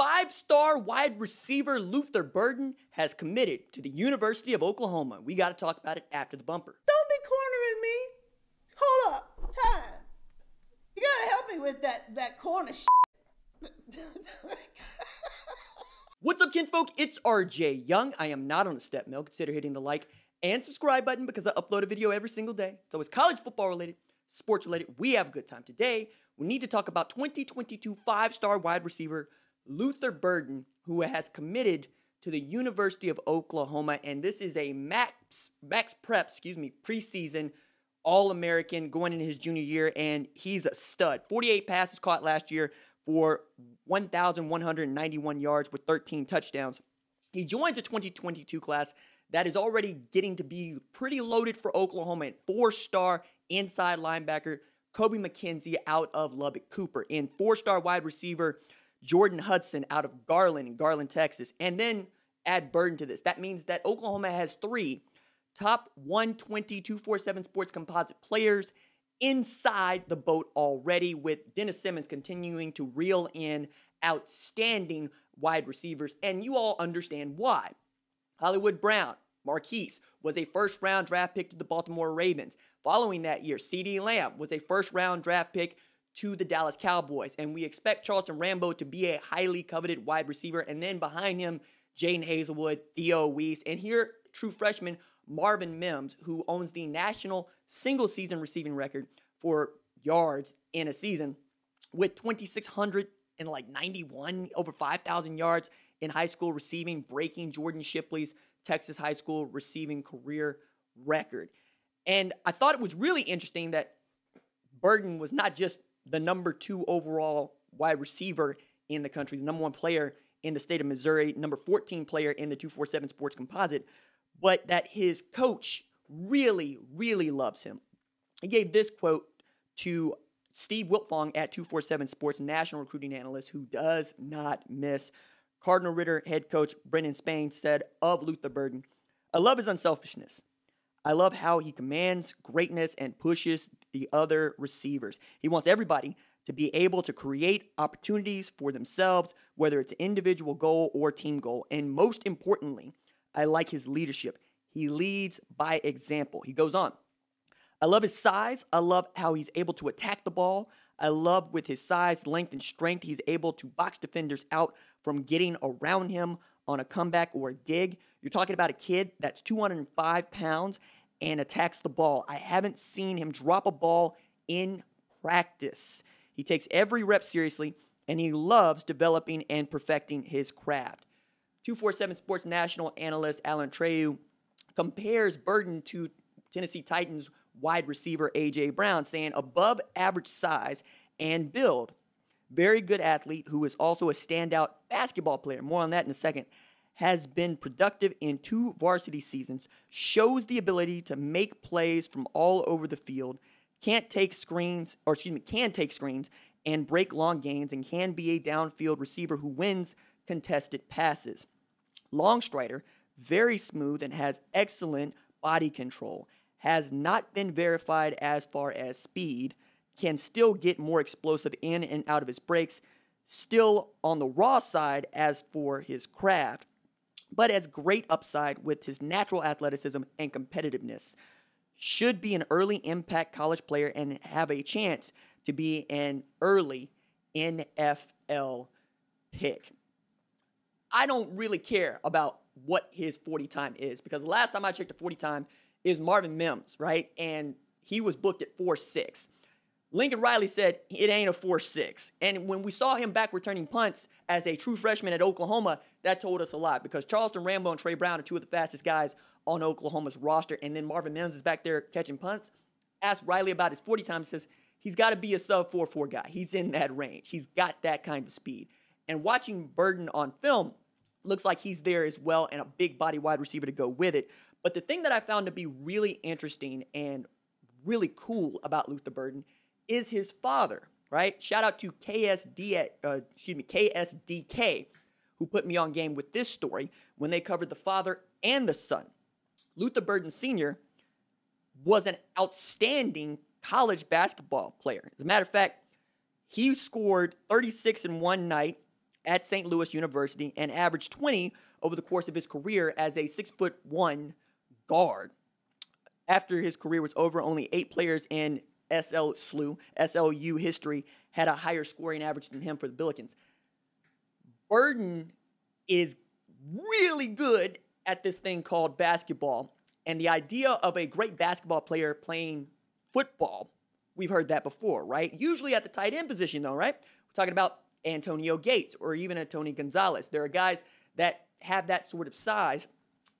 five star wide receiver Luther Burden has committed to the University of Oklahoma. We got to talk about it after the bumper. Don't be cornering me. Hold up. Time. You got to help me with that, that corner What's up, kinfolk? It's RJ Young. I am not on a step mill. Consider hitting the like and subscribe button because I upload a video every single day. It's always college football related, sports related. We have a good time today. We need to talk about 2022 five star wide receiver Luther Burden, who has committed to the University of Oklahoma, and this is a Max Max Prep, excuse me, preseason All-American going into his junior year, and he's a stud. 48 passes caught last year for 1,191 yards with 13 touchdowns. He joins a 2022 class that is already getting to be pretty loaded for Oklahoma. at four-star inside linebacker Kobe McKenzie out of Lubbock Cooper, and four-star wide receiver. Jordan Hudson out of Garland in Garland, Texas. And then add Burden to this. That means that Oklahoma has three top 120 247 sports composite players inside the boat already, with Dennis Simmons continuing to reel in outstanding wide receivers. And you all understand why. Hollywood Brown, Marquise, was a first round draft pick to the Baltimore Ravens. Following that year, C.D. Lamb was a first round draft pick to the Dallas Cowboys. And we expect Charleston Rambo to be a highly coveted wide receiver. And then behind him, Jane Hazelwood, Theo Weiss, and here, true freshman Marvin Mims, who owns the national single season receiving record for yards in a season with 2,600 and like 91, over 5,000 yards in high school receiving, breaking Jordan Shipley's Texas high school receiving career record. And I thought it was really interesting that Burden was not just the number two overall wide receiver in the country, the number one player in the state of Missouri, number 14 player in the 247 Sports Composite, but that his coach really, really loves him. He gave this quote to Steve Wiltfong at 247 Sports National Recruiting Analyst, who does not miss. Cardinal Ritter head coach Brendan Spain said of Luther Burden, I love his unselfishness. I love how he commands greatness and pushes the other receivers. He wants everybody to be able to create opportunities for themselves, whether it's an individual goal or team goal. And most importantly, I like his leadership. He leads by example. He goes on. I love his size. I love how he's able to attack the ball. I love with his size, length, and strength, he's able to box defenders out from getting around him on a comeback or a dig. You're talking about a kid that's 205 pounds and attacks the ball. I haven't seen him drop a ball in practice. He takes every rep seriously and he loves developing and perfecting his craft. 247 Sports National analyst Alan Treu compares Burden to Tennessee Titans wide receiver A.J. Brown, saying above average size and build. Very good athlete who is also a standout basketball player. More on that in a second has been productive in two varsity seasons, shows the ability to make plays from all over the field, can't take screens, or excuse me, can take screens and break long gains, and can be a downfield receiver who wins contested passes. Longstrider, very smooth and has excellent body control, has not been verified as far as speed, can still get more explosive in and out of his breaks, still on the raw side as for his craft but has great upside with his natural athleticism and competitiveness. Should be an early impact college player and have a chance to be an early NFL pick. I don't really care about what his 40 time is because the last time I checked the 40 time is Marvin Mims, right? And he was booked at 4 6. Lincoln Riley said it ain't a 4 6. And when we saw him back returning punts as a true freshman at Oklahoma, that told us a lot because Charleston Rambo and Trey Brown are two of the fastest guys on Oklahoma's roster. And then Marvin Mims is back there catching punts. Asked Riley about his 40 times. He says he's got to be a sub 4 4 guy. He's in that range, he's got that kind of speed. And watching Burden on film, looks like he's there as well and a big body wide receiver to go with it. But the thing that I found to be really interesting and really cool about Luther Burden is his father, right? Shout out to KSD, uh, excuse me, KSDK, who put me on game with this story when they covered the father and the son. Luther Burden Sr. was an outstanding college basketball player. As a matter of fact, he scored 36 in one night at St. Louis University and averaged 20 over the course of his career as a six foot one guard. After his career was over, only eight players in SL SLU, SLU history had a higher scoring average than him for the Billikens. Burden is really good at this thing called basketball. And the idea of a great basketball player playing football, we've heard that before, right? Usually at the tight end position, though, right? We're talking about Antonio Gates or even a Tony Gonzalez. There are guys that have that sort of size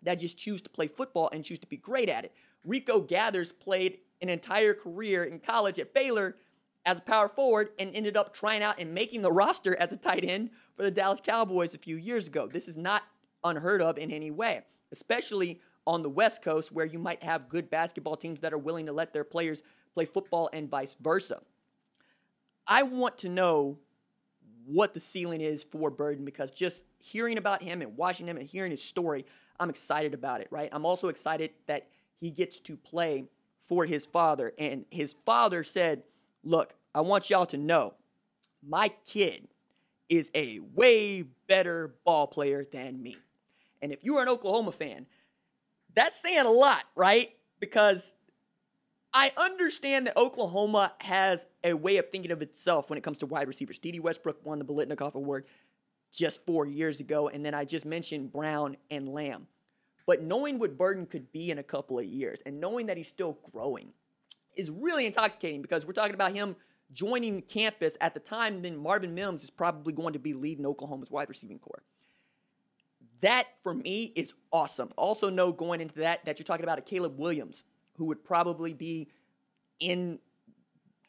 that just choose to play football and choose to be great at it. Rico Gathers played an entire career in college at Baylor as a power forward and ended up trying out and making the roster as a tight end for the Dallas Cowboys a few years ago. This is not unheard of in any way, especially on the West Coast where you might have good basketball teams that are willing to let their players play football and vice versa. I want to know what the ceiling is for Burden because just hearing about him and watching him and hearing his story, I'm excited about it, right? I'm also excited that he gets to play for his father. And his father said, Look, I want y'all to know my kid is a way better ball player than me. And if you are an Oklahoma fan, that's saying a lot, right? Because I understand that Oklahoma has a way of thinking of itself when it comes to wide receivers. D.D. Westbrook won the Bolitnikoff Award just four years ago, and then I just mentioned Brown and Lamb. But knowing what Burden could be in a couple of years and knowing that he's still growing is really intoxicating because we're talking about him joining campus at the time then Marvin Mims is probably going to be leading Oklahoma's wide receiving core. That for me is awesome. Also know going into that that you're talking about a Caleb Williams who would probably be in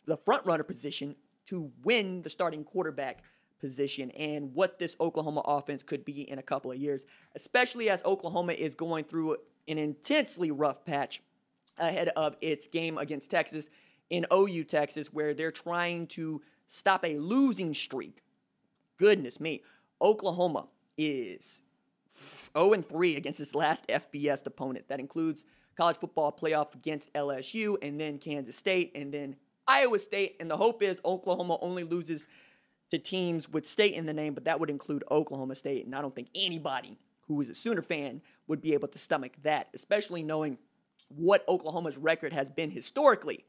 the front runner position to win the starting quarterback position and what this Oklahoma offense could be in a couple of years, especially as Oklahoma is going through an intensely rough patch ahead of its game against Texas in OU Texas, where they're trying to stop a losing streak. Goodness me, Oklahoma is 0 3 against its last FBS opponent. That includes college football playoff against LSU and then Kansas State and then Iowa State. And the hope is Oklahoma only loses to teams with state in the name, but that would include Oklahoma State. And I don't think anybody who is a Sooner fan would be able to stomach that, especially knowing what Oklahoma's record has been historically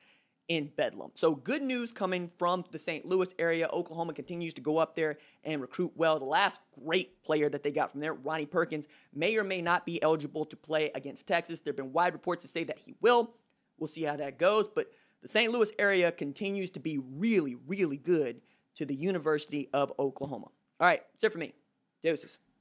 in Bedlam. So good news coming from the St. Louis area. Oklahoma continues to go up there and recruit well. The last great player that they got from there, Ronnie Perkins, may or may not be eligible to play against Texas. There have been wide reports to say that he will. We'll see how that goes. But the St. Louis area continues to be really, really good to the University of Oklahoma. All right, that's it for me. Deuces.